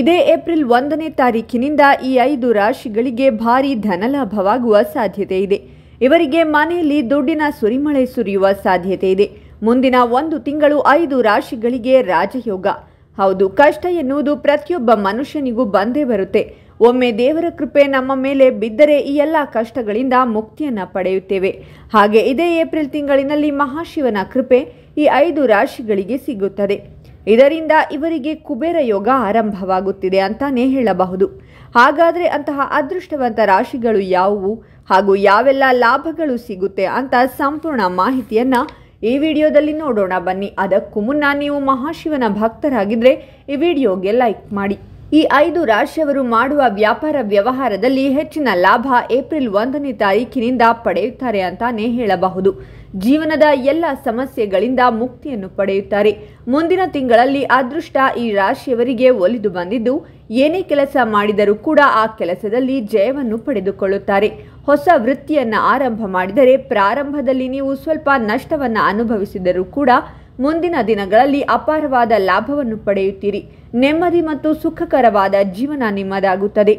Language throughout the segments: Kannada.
ಇದೇ ಏಪ್ರಿಲ್ ಒಂದನೇ ತಾರೀಕಿನಿಂದ ಈ ಐದು ರಾಶಿಗಳಿಗೆ ಭಾರಿ ಧನಲಾಭವಾಗುವ ಸಾಧ್ಯತೆ ಇದೆ ಇವರಿಗೆ ಮನೆಯಲ್ಲಿ ದುಡ್ಡಿನ ಸುರಿಮಳೆ ಸುರಿಯುವ ಸಾಧ್ಯತೆ ಇದೆ ಮುಂದಿನ ಒಂದು ತಿಂಗಳು ಐದು ರಾಶಿಗಳಿಗೆ ರಾಜಯೋಗ ಹೌದು ಕಷ್ಟ ಎನ್ನುವುದು ಪ್ರತಿಯೊಬ್ಬ ಮನುಷ್ಯನಿಗೂ ಬಂದೇ ಬರುತ್ತೆ ಒಮ್ಮೆ ದೇವರ ಕೃಪೆ ನಮ್ಮ ಮೇಲೆ ಬಿದ್ದರೆ ಈ ಎಲ್ಲ ಕಷ್ಟಗಳಿಂದ ಮುಕ್ತಿಯನ್ನು ಪಡೆಯುತ್ತೇವೆ ಹಾಗೆ ಇದೇ ಏಪ್ರಿಲ್ ತಿಂಗಳಿನಲ್ಲಿ ಮಹಾಶಿವನ ಕೃಪೆ ಈ ಐದು ರಾಶಿಗಳಿಗೆ ಸಿಗುತ್ತದೆ ಇದರಿಂದ ಇವರಿಗೆ ಕುಬೇರ ಯೋಗ ಆರಂಭವಾಗುತ್ತಿದೆ ಅಂತಾನೆ ಹೇಳಬಹುದು ಹಾಗಾದರೆ ಅಂತಹ ಅದೃಷ್ಟವಂತ ರಾಶಿಗಳು ಯಾವುವು ಹಾಗೂ ಯಾವೆಲ್ಲ ಲಾಭಗಳು ಸಿಗುತ್ತೆ ಅಂತ ಸಂಪೂರ್ಣ ಮಾಹಿತಿಯನ್ನು ಈ ವಿಡಿಯೋದಲ್ಲಿ ನೋಡೋಣ ಬನ್ನಿ ಅದಕ್ಕೂ ಮುನ್ನ ನೀವು ಮಹಾಶಿವನ ಭಕ್ತರಾಗಿದ್ದರೆ ಈ ವಿಡಿಯೋಗೆ ಲೈಕ್ ಮಾಡಿ ಈ ಐದು ರಾಶಿಯವರು ಮಾಡುವ ವ್ಯಾಪಾರ ವ್ಯವಹಾರದಲ್ಲಿ ಹೆಚ್ಚಿನ ಲಾಭ ಏಪ್ರಿಲ್ ಒಂದನೇ ತಾರೀಕಿನಿಂದ ಪಡೆಯುತ್ತಾರೆ ಅಂತಾನೆ ಹೇಳಬಹುದು ಜೀವನದ ಎಲ್ಲ ಸಮಸ್ಯೆಗಳಿಂದ ಮುಕ್ತಿಯನ್ನು ಪಡೆಯುತ್ತಾರೆ ಮುಂದಿನ ತಿಂಗಳಲ್ಲಿ ಅದೃಷ್ಟ ಈ ರಾಶಿಯವರಿಗೆ ಒಲಿದು ಬಂದಿದ್ದು ಏನೇ ಕೆಲಸ ಮಾಡಿದರೂ ಕೂಡ ಆ ಕೆಲಸದಲ್ಲಿ ಜಯವನ್ನು ಪಡೆದುಕೊಳ್ಳುತ್ತಾರೆ ಹೊಸ ವೃತ್ತಿಯನ್ನು ಆರಂಭ ಮಾಡಿದರೆ ಪ್ರಾರಂಭದಲ್ಲಿ ನೀವು ಸ್ವಲ್ಪ ನಷ್ಟವನ್ನು ಅನುಭವಿಸಿದರೂ ಕೂಡ ಮುಂದಿನ ದಿನಗಳಲ್ಲಿ ಅಪಾರವಾದ ಲಾಭವನ್ನು ಪಡೆಯುತ್ತೀರಿ ನೆಮ್ಮದಿ ಮತ್ತು ಸುಖಕರವಾದ ಜೀವನ ನಿಮ್ಮದಾಗುತ್ತದೆ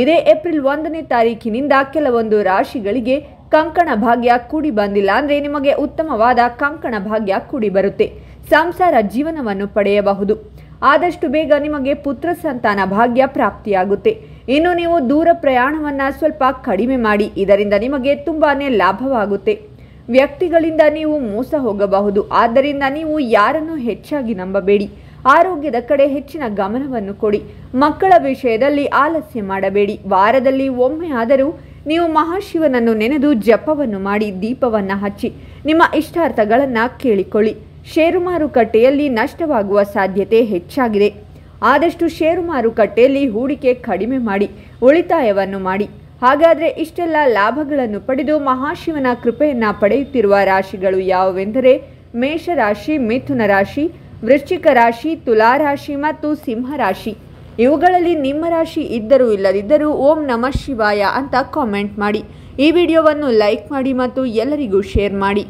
ಇದೇ ಏಪ್ರಿಲ್ ಒಂದನೇ ತಾರೀಕಿನಿಂದ ಕೆಲವೊಂದು ರಾಶಿಗಳಿಗೆ ಕಂಕಣ ಭಾಗ್ಯ ಕೂಡಿ ಬಂದಿಲ್ಲ ಅಂದರೆ ನಿಮಗೆ ಉತ್ತಮವಾದ ಕಂಕಣ ಭಾಗ್ಯ ಕೂಡಿ ಬರುತ್ತೆ ಸಂಸಾರ ಜೀವನವನ್ನು ಪಡೆಯಬಹುದು ಆದಷ್ಟು ಬೇಗ ನಿಮಗೆ ಪುತ್ರ ಸಂತಾನ ಭಾಗ್ಯ ಪ್ರಾಪ್ತಿಯಾಗುತ್ತೆ ಇನ್ನು ನೀವು ದೂರ ಪ್ರಯಾಣವನ್ನು ಸ್ವಲ್ಪ ಕಡಿಮೆ ಮಾಡಿ ಇದರಿಂದ ನಿಮಗೆ ತುಂಬಾ ಲಾಭವಾಗುತ್ತೆ ವ್ಯಕ್ತಿಗಳಿಂದ ನೀವು ಮೋಸ ಹೋಗಬಹುದು ಆದ್ದರಿಂದ ನೀವು ಯಾರನ್ನು ಹೆಚ್ಚಾಗಿ ನಂಬಬೇಡಿ ಆರೋಗ್ಯದ ಕಡೆ ಹೆಚ್ಚಿನ ಗಮನವನ್ನು ಕೊಡಿ ಮಕ್ಕಳ ವಿಷಯದಲ್ಲಿ ಆಲಸ್ಯ ಮಾಡಬೇಡಿ ವಾರದಲ್ಲಿ ಒಮ್ಮೆ ಆದರೂ ನೀವು ಮಹಾಶಿವನನ್ನು ನೆನೆದು ಜಪವನ್ನು ಮಾಡಿ ದೀಪವನ್ನು ಹಚ್ಚಿ ನಿಮ್ಮ ಇಷ್ಟಾರ್ಥಗಳನ್ನು ಕೇಳಿಕೊಳ್ಳಿ ಷೇರು ಮಾರುಕಟ್ಟೆಯಲ್ಲಿ ನಷ್ಟವಾಗುವ ಸಾಧ್ಯತೆ ಹೆಚ್ಚಾಗಿದೆ ಆದಷ್ಟು ಷೇರು ಮಾರುಕಟ್ಟೆಯಲ್ಲಿ ಹೂಡಿಕೆ ಕಡಿಮೆ ಮಾಡಿ ಉಳಿತಾಯವನ್ನು ಮಾಡಿ ಹಾಗಾದರೆ ಇಷ್ಟೆಲ್ಲ ಲಾಭಗಳನ್ನು ಪಡೆದು ಮಹಾಶಿವನ ಕೃಪೆಯನ್ನು ಪಡೆಯುತ್ತಿರುವ ರಾಶಿಗಳು ಯಾವುವೆಂದರೆ ಮೇಷರಾಶಿ ಮಿಥುನ ರಾಶಿ ವೃಶ್ಚಿಕ ರಾಶಿ ತುಲಾರಾಶಿ ಮತ್ತು ಸಿಂಹರಾಶಿ ಇವುಗಳಲ್ಲಿ ನಿಮ್ಮ ರಾಶಿ ಇದ್ದರೂ ಇಲ್ಲದಿದ್ದರೂ ಓಂ ನಮಃ ಶಿವಾಯ ಅಂತ ಕಾಮೆಂಟ್ ಮಾಡಿ ಈ ವಿಡಿಯೋವನ್ನು ಲೈಕ್ ಮಾಡಿ ಮತ್ತು ಎಲ್ಲರಿಗೂ ಶೇರ್ ಮಾಡಿ